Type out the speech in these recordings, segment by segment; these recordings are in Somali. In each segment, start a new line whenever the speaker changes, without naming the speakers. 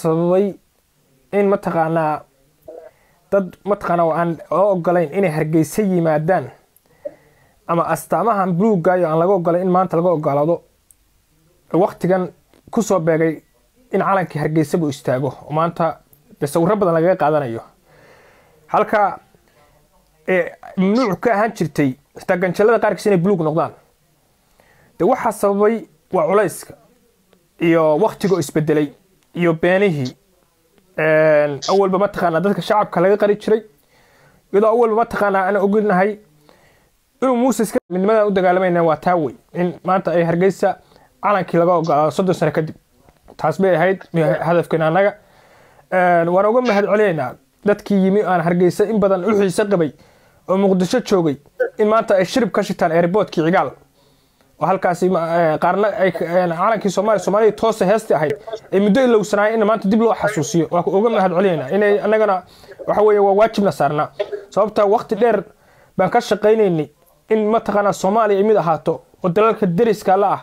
sababay in mataqaanaa dad mataqaana aan loo ogolayn inay hargeysa yimaadaan ama astaamahan bluugaayo aan laga ogolay in maanta laga ogolaado waktigan kusoo beegay in calankii hargeysa buu istaago oo maanta sawiro badan lagaga qaadanayo halka mamnuuc ka ahaan jirtay xitaa ganjallada qaarkiis inay buluug noqdaan de waxaa sababay waa culayska iyo waktigoo isbedelay iyo beenihii awalba mataqaanaa dadka shacabka laga qari jiray iyadoo awalba mataqaanaa aan ogolnahay inuu muuse iska midnimadan u dagaalamayna waa taa wey in maanta ay hargeysa calankii laga ogolaado ah, soddon sano kadib taas bay ahayd hadafkeena annaga waan uga mahad celinaynaa dadkii yimi aan hargeysa in badan u xiise qabay oo muqdisho joogay in maanta ay shirib ka shitaan airboodkii cigaal halkaas eh, qaarna eh, calankii soomaliya soomaalida toosa heestai ahayd ee eh, muddo ilowsanaaya in maanta dib loo xasuusiyo waa uga mahad celinayna inay annagana waxa weeye waa waajibna saarnaa sababta wakti dheer baan ka shaqaynaynay in mataqaanaa soomaaliya ay mid ahaato oo dalalka deriska la ah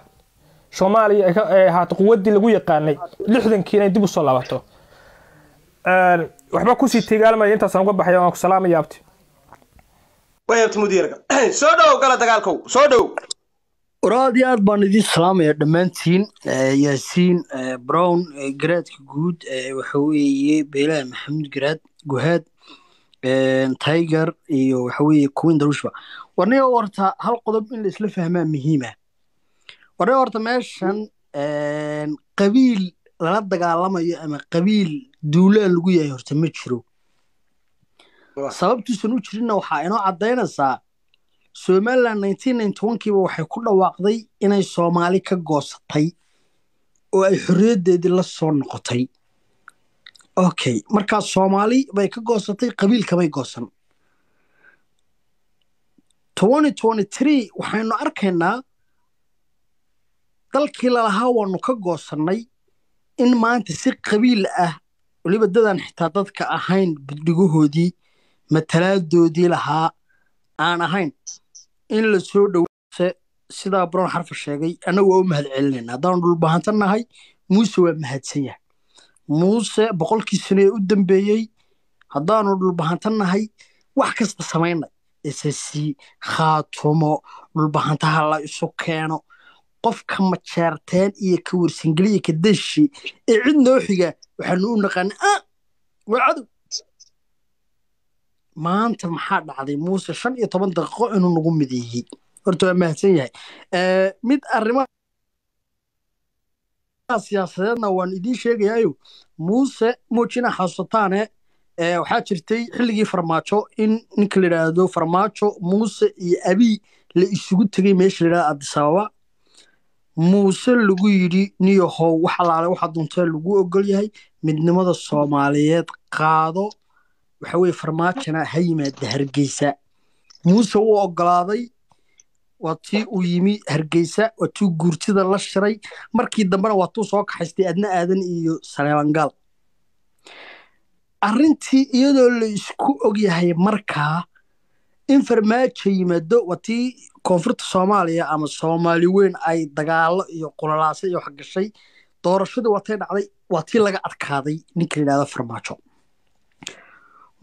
soomaaliya ay ahaato quwaddii lagu yaqaanay lixdankiina ay dib usoo laabato waxba kusii tegaalmaya intaasaan uga baxaya waan ku salaamaya abti way abti soo dhow gala dagaalkow soo dhow war aad
iyo aad baan idiin salaamaya dhammaantiin yaasiin brown garaadka guud waxa weeye beelaha maxamuud garaad guhaad tiger iyo waxa weeye queen darushba warniga horta hal qodob in la isla fahmaa muhiima ah. warniga horta meeshan qabiil lala dagaalamayo ama qabiil duulaan lagu yahay horta ma jiro sababtuusan u jirinna waxaa inoo cadaynaysaa somalilan nineteen waxay ku dhawaaqday inay soomaali ka goosatay oo ay xorriyaddeedii la soo noqotay okay markaa soomaali bay ka goosatay qabiilkamay goosan waxaynu arkaynaa dalkii lalahaa waanu ka goosannay in maanta si qabiil ah weliba dadaan xitaa dadka ahayn budhigahoodii matalaadoodii lahaa aan ahayn in la soo dhowse sidaa brown xarfa sheegay annagu waa u mahad celinayna haddaanu dhulbahantan nahay muuse waa mahadsan yahay muuse boqolkii sano ee u dambeeyey haddaanu dhulbahantan nahay wax kasta samaynay esasi khaatumo dhulbahantaha la isu keeno qofka majeerteen iyo ka warsangeliya ka deshi ee cid nooxiga waxaanu u naqaana ah waa cadow maanta maxaa dhacday muuse shan iyo toban daqiiqo inuu nagu mideeyey horta waa mahadsan yahay mid arrimaha siyaasadeedna waan idiin sheegayaayo muuse muujina xaasataane waxaa jirtay xilligii farmaajo in ninka la yidhaahdo farmaajo muuse iyo abi la isugu tegay meesha la yidhahdo adisababa muuse lagu yidhi niyohow wax alaale waxa duntee lagu ogol yahay midnimada soomaaliyeed qaado waxa weye farmaajona ha yimaada hargeysa muuse wuu ogolaaday waa tii uu yimi hargeysa waa tii guurtida la shiray markii dambena waa tuu soo kaxaystay adna aadan iyo saleelangaal arintii iyadoo la isku ogyahay markaa in farmaajo yimaado waa tii koonfurta soomaaliya ama soomaali weyn ay dagaalo iyo qulalaasa iyo waxgashay doorashadu waa tay dhacday waa tii laga adkaaday ninka la yidhahda farmaajo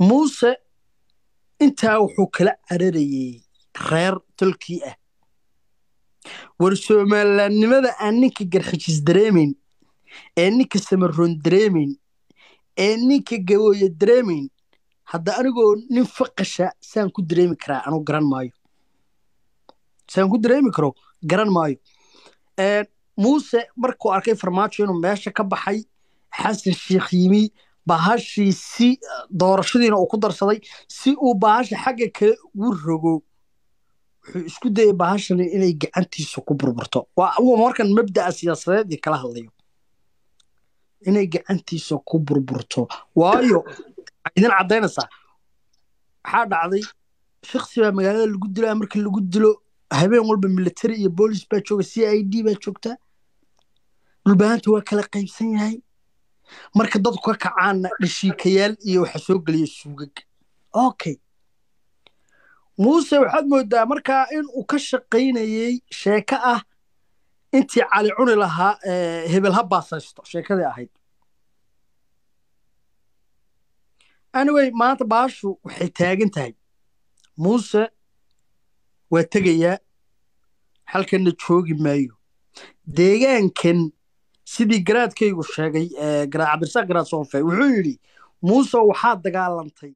muuse intaa wuxuu kala cararayey reer tolkii ah war somalilanimada aan ninka garxijis dareemayn ee ninka samaroon dareemayn ee ninka gabooye dareemayn hadda anigoo nin faqasha saan ku dareemi karaa anuu garan maayo saan ku dareemi karo garan maayo muuse markuu arkay farmaajo inuu meesha ka baxay xasan sheikh yimi bahashii si eh, doorashadiina uu ku darsaday si uu bahasha xagga kale ugu rogo wuxuu isku dayay bahashani inay gacantiisa ku burburto waa markan mabda'a siyaasadeed i kala hadlayo inay gacantiisa ku burburto waayo idin caddaynaysaa waxaa dhacday shaksi baa magaalada lagu dilo markii lagu dilo habeen walba military iyo boolis baa jooga c i d baa joogtaa dhulbahaanta waa kala qaybsan yahay marka dadku ka kacaanna dhashiikayaal iyo waxaa soo geliya suugag okay muuse waxaad moodaa markaa in uu ka shaqaynayey sheeko ah intii cali cuni lahaa eh, hebel ha baasaysto sheekadii ahayd anyway maanta baashu waxay taagan tahay muuse waa tegayaa halkanna joogi maayo deegaankan sidii garaadkaygu sheegay garaa cabdirasaaq garaad soonfey wuxuu yidhi muuse waxaa dagaalantay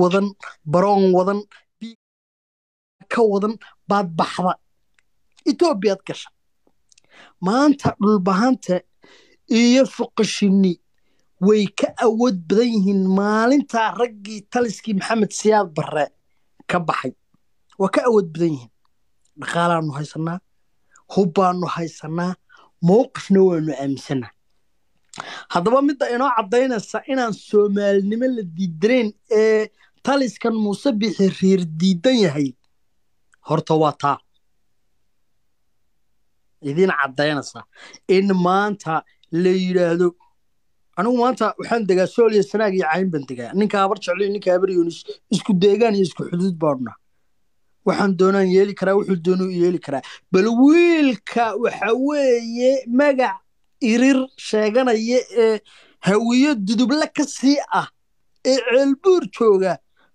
wadan baroon wadan ka wadan baad baxda etoobiyaad gasha maanta dhulbahanta iyo fuqashini way ka awood badan yihiin maalintaa raggii taliskii maxamed siyaad barre ka baxay waa ka awood badan yihiin dhaqaalaanu haysanaa hubbaanu haysanaa mowqifna waanu aaminsanaa haddaba midda inoo caddaynaysa inaan soomaalinimo la diidanayn ee taliskan muuse bixi riir diidan yahay horta waa taa idin caddaynaysaa in maanta la yidhaahdo anigu maanta waxaan degaa sool iyo sanaag iyo cayn baan degaa ninka habar jeclo iyo ninka habar yunis isku deegaan iyo isku xuduud baanunaa waxaan doonaan yeeli karaa wuxuu doonuu yeeli karaa bal wiilka waxa weeye magac irir sheeganaya ee hawiyo duduble ka sii ah ee ceelbuur jooga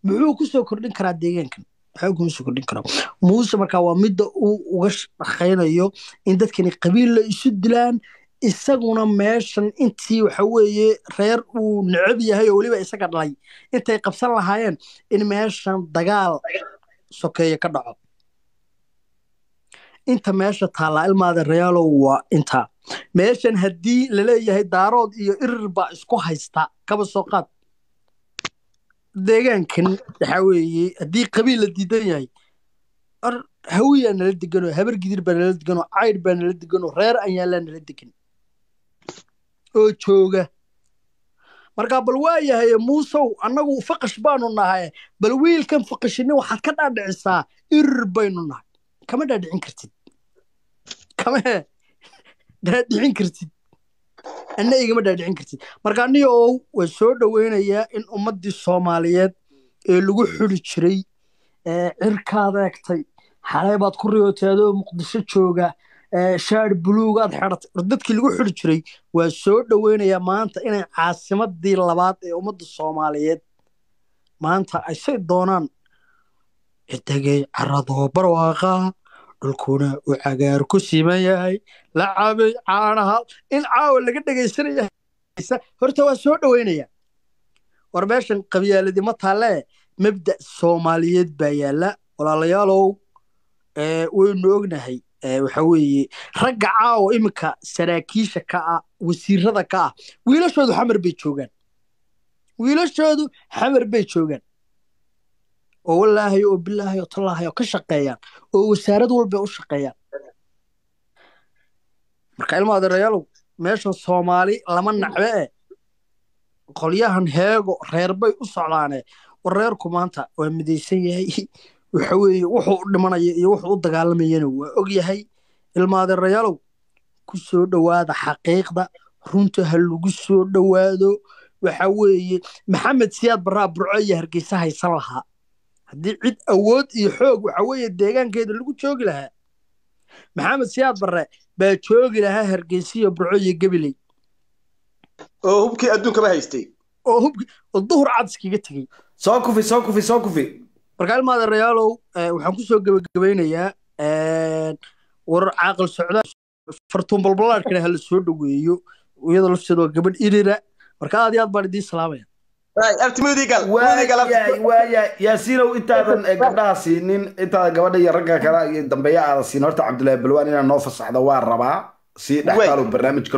muxuu kusoo kordhin karaa deegaankan mxuukumasoo kordhin karaa muuse markaa waa midda uu uga shaqaynayo in dadkani qabiil la isu dilaan isaguna meeshan intii waxa weeye reer uu necab yahay oo weliba isaga dhalay intay qabsan lahaayeen in meeshan dagaal sokeeye ka dhaco inta meesha taallaa ilmaada rayaalow waa intaa meeshan haddii laleeyahay daarood iyo irir baa isku haysta kaba soo qaad deegaankan waxaa weeye haddii qabiil la diidan yahay or hawiyaa nala deganoo habar gidir baa nala deganoo cayr baa nala deganoo reer anyaalaa nala degan oo jooga markaa bal waayahay muusow annagu faqash baanu nahay bal wiilkan faqashinin waxaad ka dhaadhicisaa irir baynu nahay kama dhaadhicin kartid kama dhaadhicin kartid anna igama dhaadhicin kartid markaa ow waa soo dhoweynayaa in ummaddii soomaaliyeed ee lagu xuli jiray ee cirkaad eegtay xalay baad ku riyooteedoo muqdisho jooga shaar buluugaad xeratay or dadkii lagu xiri jiray waa soo dhoweynayaa maanta inay caasimadii labaad ee ummadda soomaaliyeed maanta aysay doonaan cidigay caradoo barwaaqaa dhulkuna uu cagaar ku siman yahay la cabay caanaha in caawa laga dhegaysanaya horta waa soo dhoweynayaa war meeshan qabyaaladii ma taalee mabda soomaaliyeed baa yaalla walaalayaalow waynu ognahay waxa weeye ragga caawo iminka saraakiisha ka ah wasiirada ka ah wiilashoodu xamar bay joogaan wiilashoodu xamar bay joogaan oo walaahay oo bilaahay oo tallaahay oo ka shaqeeyaan oo wasaarad walbay u shaqeeyaan marka ilma adeerayaalow meeshan soomaali lama nacbe eh qolyahan heego reerbay u socdaane war reerku maanta waa midaysan yahay waxa weeye wuxuu u dhimanaya iyo wuxuu u dagaalamayana waa og ogyahay ilmaadeerayaalow ku soo dhowaada xaqiiqda runta ha lagu soo dhowaado waxa weeye maxamed siyaad baraa burco iyo hargeysa haysan lahaa haddii cid awood iyo xoog waxa weeye deegaankeeda lagu joogi lahaa maxamed siyaad barre baa joogi lahaa hargeysa iyo burco gabiley oo hubkii adduunkama haystay oo hubkii oo duhur cad iskaga tegey soo kufi soo kufi soo kufi markaa ilmaada rayaalow eh, waxaan kusoo gebagabaynayaa eh, war caaqil socdaa fartuun balbalaadhkana hala soo dhoweeyo iyadoo lafteedu waa gabadh irira marka aad iyo aad baan idiin salaamaya yaasiinow intaadan eh, gabdhaha siinin intaadan gabadha iyo ragga kale iyo dambeeya aada siin horta cabdullaahi balwaan inaa noo fasaxdo waa rabaa si dhexgaalo barnaamijka